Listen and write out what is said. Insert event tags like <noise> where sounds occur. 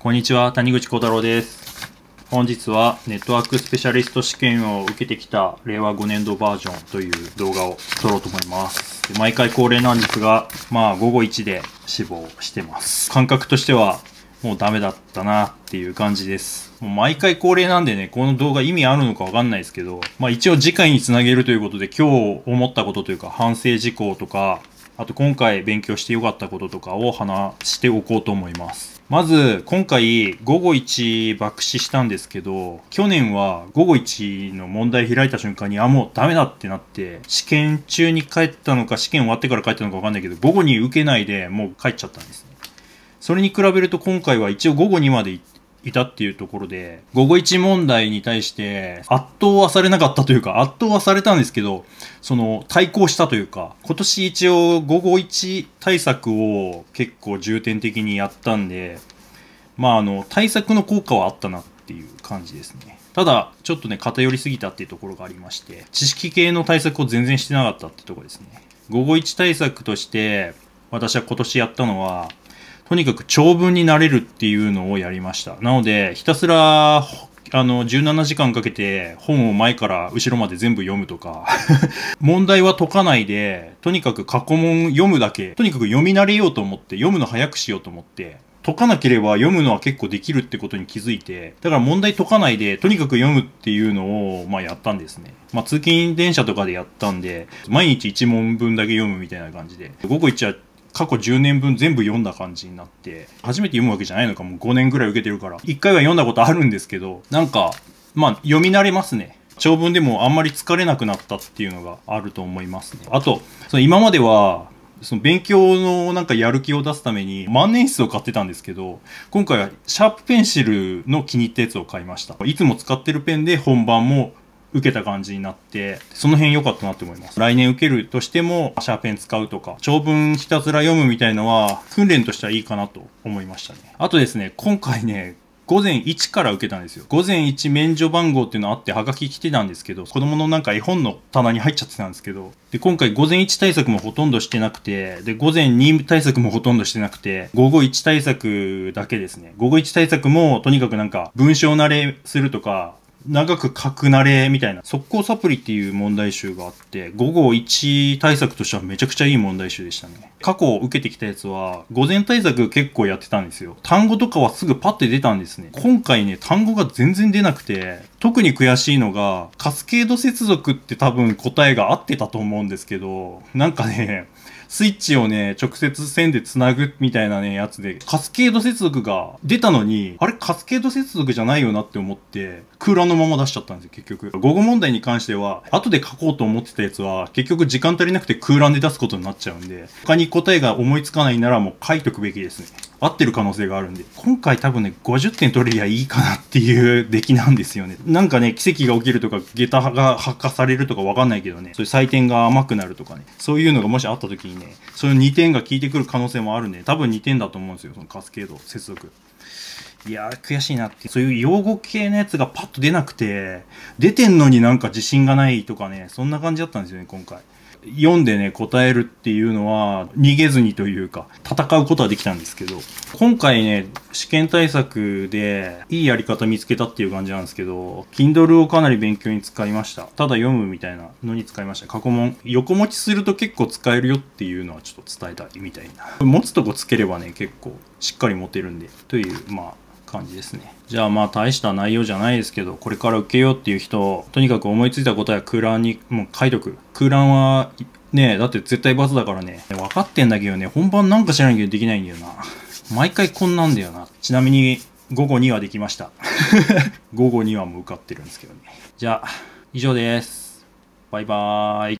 こんにちは、谷口幸太郎です。本日はネットワークスペシャリスト試験を受けてきた令和5年度バージョンという動画を撮ろうと思います。毎回恒例なんですが、まあ午後1で死亡してます。感覚としてはもうダメだったなっていう感じです。もう毎回恒例なんでね、この動画意味あるのかわかんないですけど、まあ一応次回につなげるということで今日思ったことというか反省事項とか、あと今回勉強して良かったこととかを話しておこうと思います。まず、今回午後1爆死したんですけど、去年は午後1の問題開いた瞬間に、あ、もうダメだってなって、試験中に帰ったのか、試験終わってから帰ったのかわかんないけど、午後に受けないでもう帰っちゃったんですね。それに比べると今回は一応午後にまで行って、いたっていうところで、午後1問題に対して圧倒はされなかったというか、圧倒はされたんですけど、その対抗したというか、今年一応午後1対策を結構重点的にやったんで、まああの、対策の効果はあったなっていう感じですね。ただ、ちょっとね、偏りすぎたっていうところがありまして、知識系の対策を全然してなかったってとこですね。午後1対策として、私は今年やったのは、とにかく長文になれるっていうのをやりました。なので、ひたすら、あの、17時間かけて本を前から後ろまで全部読むとか <laughs> 問題は解かないで、とにかく過去問読むだけ、とにかく読み慣れようと思って、読むの早くしようと思って、解かなければ読むのは結構できるってことに気づいて、だから問題解かないで、とにかく読むっていうのを、まあやったんですね。まあ通勤電車とかでやったんで、毎日1問分だけ読むみたいな感じで、午後1は過去10年分全部読んだ感じになって初めて読むわけじゃないのかもう5年ぐらい受けてるから1回は読んだことあるんですけどなんかまあ読み慣れますね長文でもあんまり疲れなくなったっていうのがあると思いますねあとその今まではその勉強のなんかやる気を出すために万年筆を買ってたんですけど今回はシャープペンシルの気に入ったやつを買いましたいつも使ってるペンで本番も受けた感じになって、その辺良かったなって思います。来年受けるとしても、シャーペン使うとか、長文ひたすら読むみたいのは、訓練としてはいいかなと思いましたね。あとですね、今回ね、午前1から受けたんですよ。午前1免除番号っていうのあって、はがき来てたんですけど、子供のなんか絵本の棚に入っちゃってたんですけど、で、今回午前1対策もほとんどしてなくて、で、午前2対策もほとんどしてなくて、午後1対策だけですね。午後1対策も、とにかくなんか、文章慣れするとか、長く書くなれみたいな、速攻サプリっていう問題集があって、午後1対策としてはめちゃくちゃいい問題集でしたね。過去受けてきたやつは、午前対策結構やってたんですよ。単語とかはすぐパッて出たんですね。今回ね、単語が全然出なくて、特に悔しいのが、カスケード接続って多分答えが合ってたと思うんですけど、なんかね、スイッチをね、直接線で繋ぐみたいなね、やつで、カスケード接続が出たのに、あれカスケード接続じゃないよなって思って、空欄のまま出しちゃったんですよ、結局。午後問題に関しては、後で書こうと思ってたやつは、結局時間足りなくて空欄で出すことになっちゃうんで、他に答えが思いつかないならもう書いとくべきですね。合ってる可能性があるんで、今回多分ね、50点取れりゃいいかなっていう出来なんですよね。なんかね、奇跡が起きるとか、下駄が発火されるとかわかんないけどね、そういう採点が甘くなるとかね、そういうのがもしあった時にね、そういう2点が効いてくる可能性もあるんで、多分2点だと思うんですよ、そのカスケード、接続。いやー、悔しいなって。そういう用語系のやつがパッと出なくて、出てんのになんか自信がないとかね、そんな感じだったんですよね、今回。読んでね、答えるっていうのは、逃げずにというか、戦うことはできたんですけど、今回ね、試験対策で、いいやり方見つけたっていう感じなんですけど、Kindle をかなり勉強に使いました。ただ読むみたいなのに使いました。過去問。横持ちすると結構使えるよっていうのはちょっと伝えたいみたいな。持つとこつければね、結構しっかり持てるんで、という、まあ、感じですね。じゃあまあ大した内容じゃないですけど、これから受けようっていう人、とにかく思いついた答えは空欄にもう書いとく。空欄はねだって絶対罰だからね。分かってんだけどね、本番なんか知らんけどできないんだよな。毎回こんなんだよな。ちなみに午後にはできました。<laughs> 午後にはもう受かってるんですけどね。じゃあ、以上です。バイバーイ。